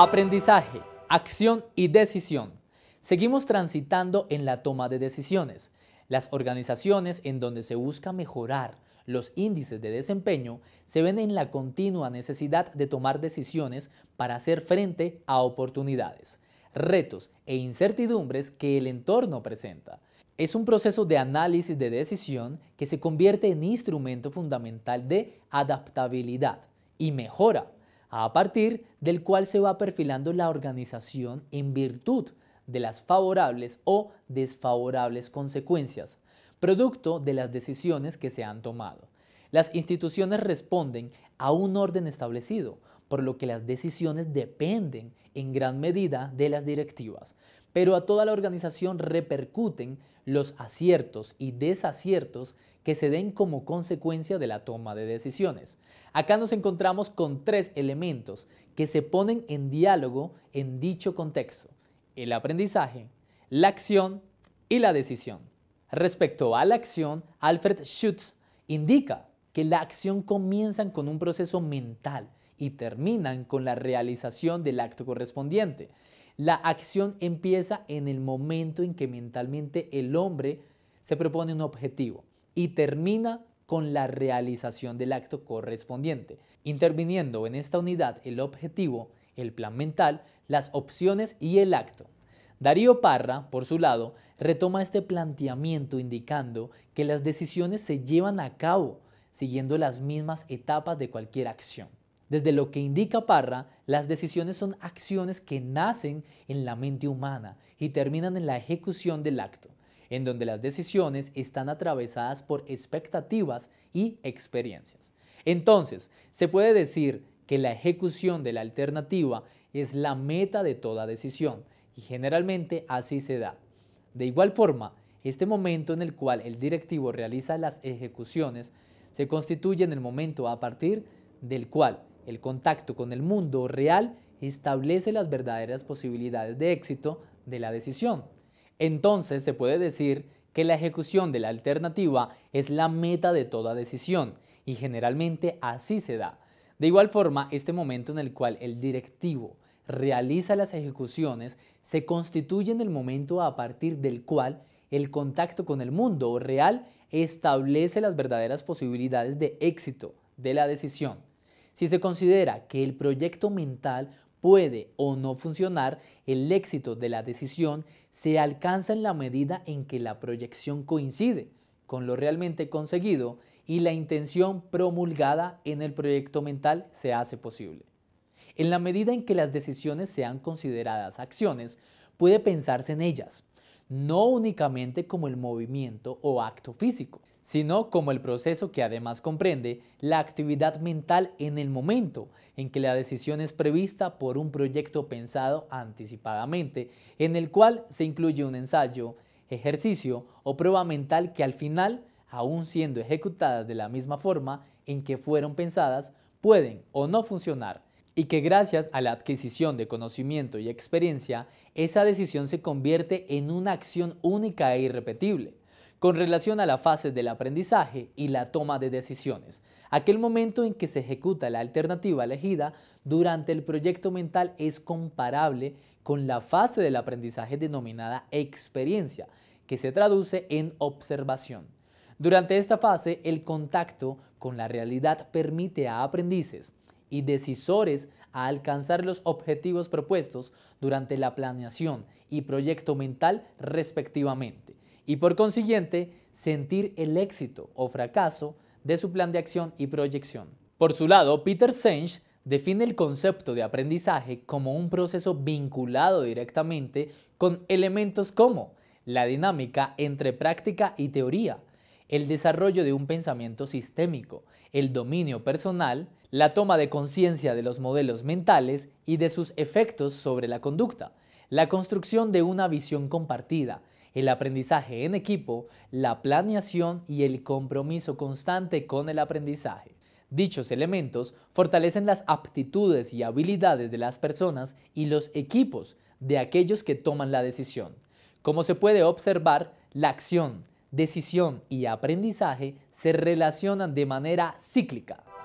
Aprendizaje, acción y decisión. Seguimos transitando en la toma de decisiones. Las organizaciones en donde se busca mejorar los índices de desempeño se ven en la continua necesidad de tomar decisiones para hacer frente a oportunidades, retos e incertidumbres que el entorno presenta. Es un proceso de análisis de decisión que se convierte en instrumento fundamental de adaptabilidad y mejora a partir del cual se va perfilando la organización en virtud de las favorables o desfavorables consecuencias, producto de las decisiones que se han tomado. Las instituciones responden a un orden establecido, por lo que las decisiones dependen en gran medida de las directivas, pero a toda la organización repercuten los aciertos y desaciertos que se den como consecuencia de la toma de decisiones. Acá nos encontramos con tres elementos que se ponen en diálogo en dicho contexto, el aprendizaje, la acción y la decisión. Respecto a la acción, Alfred Schutz indica que la acción comienza con un proceso mental y terminan con la realización del acto correspondiente. La acción empieza en el momento en que mentalmente el hombre se propone un objetivo y termina con la realización del acto correspondiente, interviniendo en esta unidad el objetivo, el plan mental, las opciones y el acto. Darío Parra, por su lado, retoma este planteamiento indicando que las decisiones se llevan a cabo siguiendo las mismas etapas de cualquier acción. Desde lo que indica Parra, las decisiones son acciones que nacen en la mente humana y terminan en la ejecución del acto, en donde las decisiones están atravesadas por expectativas y experiencias. Entonces, se puede decir que la ejecución de la alternativa es la meta de toda decisión y generalmente así se da. De igual forma, este momento en el cual el directivo realiza las ejecuciones se constituye en el momento a partir del cual el contacto con el mundo real establece las verdaderas posibilidades de éxito de la decisión. Entonces se puede decir que la ejecución de la alternativa es la meta de toda decisión y generalmente así se da. De igual forma, este momento en el cual el directivo realiza las ejecuciones se constituye en el momento a partir del cual el contacto con el mundo real establece las verdaderas posibilidades de éxito de la decisión. Si se considera que el proyecto mental puede o no funcionar, el éxito de la decisión se alcanza en la medida en que la proyección coincide con lo realmente conseguido y la intención promulgada en el proyecto mental se hace posible. En la medida en que las decisiones sean consideradas acciones, puede pensarse en ellas, no únicamente como el movimiento o acto físico, sino como el proceso que además comprende la actividad mental en el momento en que la decisión es prevista por un proyecto pensado anticipadamente, en el cual se incluye un ensayo, ejercicio o prueba mental que al final, aun siendo ejecutadas de la misma forma en que fueron pensadas, pueden o no funcionar y que gracias a la adquisición de conocimiento y experiencia, esa decisión se convierte en una acción única e irrepetible con relación a la fase del aprendizaje y la toma de decisiones, aquel momento en que se ejecuta la alternativa elegida durante el proyecto mental es comparable con la fase del aprendizaje denominada experiencia, que se traduce en observación. Durante esta fase, el contacto con la realidad permite a aprendices y decisores a alcanzar los objetivos propuestos durante la planeación y proyecto mental respectivamente y por consiguiente sentir el éxito o fracaso de su plan de acción y proyección. Por su lado, Peter Senge define el concepto de aprendizaje como un proceso vinculado directamente con elementos como la dinámica entre práctica y teoría, el desarrollo de un pensamiento sistémico, el dominio personal, la toma de conciencia de los modelos mentales y de sus efectos sobre la conducta, la construcción de una visión compartida, el aprendizaje en equipo, la planeación y el compromiso constante con el aprendizaje. Dichos elementos fortalecen las aptitudes y habilidades de las personas y los equipos de aquellos que toman la decisión. Como se puede observar, la acción, decisión y aprendizaje se relacionan de manera cíclica.